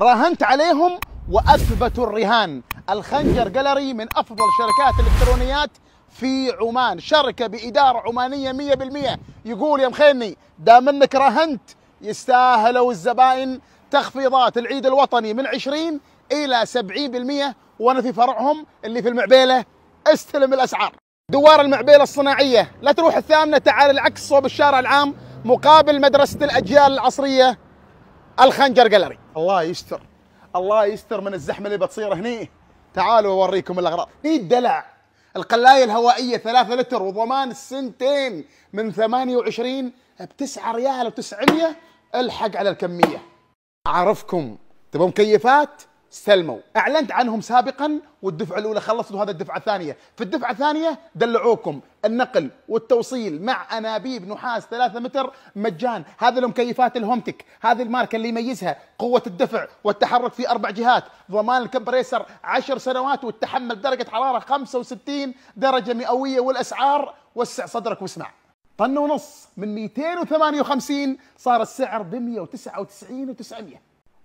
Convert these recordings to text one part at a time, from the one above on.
راهنت عليهم واثبتوا الرهان الخنجر جالري من افضل شركات الالكترونيات في عمان شركه باداره عمانيه 100% يقول يا مخيني دام انك راهنت يستاهلوا الزبائن تخفيضات العيد الوطني من 20 الى 70% وانا في فرعهم اللي في المعبيله استلم الاسعار دوار المعبيله الصناعيه لا تروح الثامنه تعال العكس صوب الشارع العام مقابل مدرسه الاجيال العصريه الخنجر جالري الله يستر الله يستر من الزحمه اللي بتصير هني تعالوا اوريكم الاغراض في الدلع القلايه الهوائيه 3 لتر وضمان السنتين من 28 ب 9 ريال و900 الحق على الكميه اعرفكم تبون مكيفات سلموا اعلنت عنهم سابقا والدفعه الاولى خلصت وهذا الدفعه الثانيه في الدفعه الثانيه دلعوكم النقل والتوصيل مع انابيب نحاس 3 متر مجان هذا المكيفات الهومتك هذه الماركه اللي يميزها قوه الدفع والتحرك في اربع جهات ضمان الكمبريسر 10 سنوات وتحمل درجه حراره 65 درجه مئويه والاسعار وسع صدرك واسمع طن ونص من 258 صار السعر ب 199 و900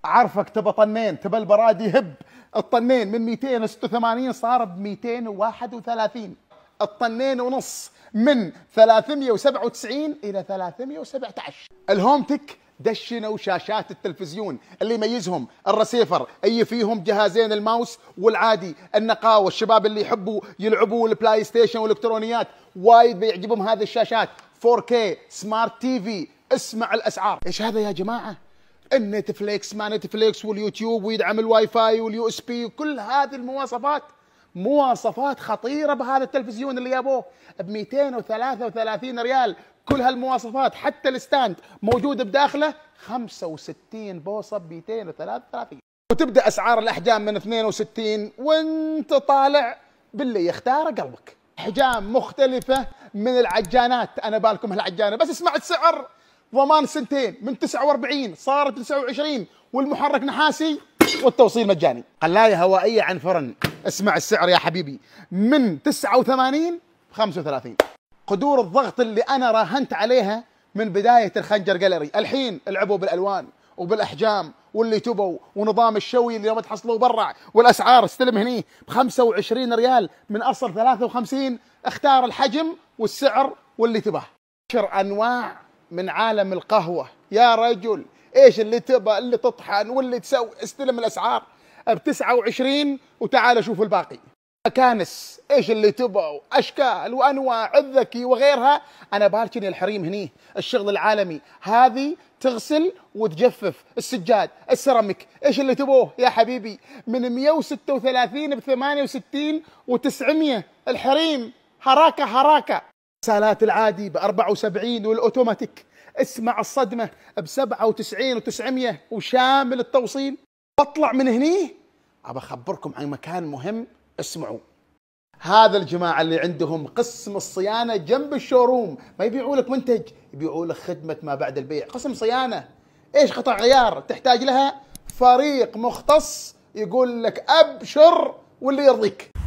عرفك تبى طنين تبى البراد يهب الطنين من 286 صار ب 231 الطنين ونص من 397 الى 317 الهوم تك دشنوا شاشات التلفزيون اللي يميزهم الرسيفر اي فيهم جهازين الماوس والعادي النقاوه الشباب اللي يحبوا يلعبوا البلاي ستيشن والالكترونيات وايد بيعجبهم هذه الشاشات 4K سمارت تي في اسمع الاسعار ايش هذا يا جماعه النتفليكس ما نتفليكس واليوتيوب ويدعم الواي فاي واليو اس بي وكل هذه المواصفات مواصفات خطيره بهذا التلفزيون اللي جابوه ب 233 ريال كل هالمواصفات حتى الستاند موجود بداخله 65 بوصه ب 233 وتبدا اسعار الاحجام من 62 وانت طالع باللي يختاره قلبك احجام مختلفه من العجانات انا بالكم هالعجانه بس اسمع السعر ضمان سنتين من 49 صارت 29 والمحرك نحاسي والتوصيل مجاني قلايه هوائيه عن فرن اسمع السعر يا حبيبي من 89 ب 35 قدور الضغط اللي انا راهنت عليها من بدايه الخنجر جاليري الحين لعبوا بالالوان وبالاحجام واللي تبوا ونظام الشوي اللي ما تحصلوه برع والاسعار استلم هني ب 25 ريال من اصل 53 اختار الحجم والسعر واللي تباه عشر انواع من عالم القهوه يا رجل ايش اللي تبى اللي تطحن واللي تسوي استلم الاسعار ب 29 وتعال شوف الباقي مكانس ايش اللي تبى اشكال وانواع الذكي وغيرها انا بالكني الحريم هني الشغل العالمي هذه تغسل وتجفف السجاد السيراميك ايش اللي تبوه يا حبيبي من 136 ب 68 و900 الحريم حراكه حراكه سالات العادي ب 74 والاوتوماتيك اسمع الصدمة ب 97 و900 وشامل التوصيل بطلع من هني ابى اخبركم عن مكان مهم اسمعوا هذا الجماعة اللي عندهم قسم الصيانة جنب الشوروم ما يبيعوا لك منتج يبيعوا لك خدمة ما بعد البيع قسم صيانة ايش قطع غيار تحتاج لها فريق مختص يقول لك ابشر واللي يرضيك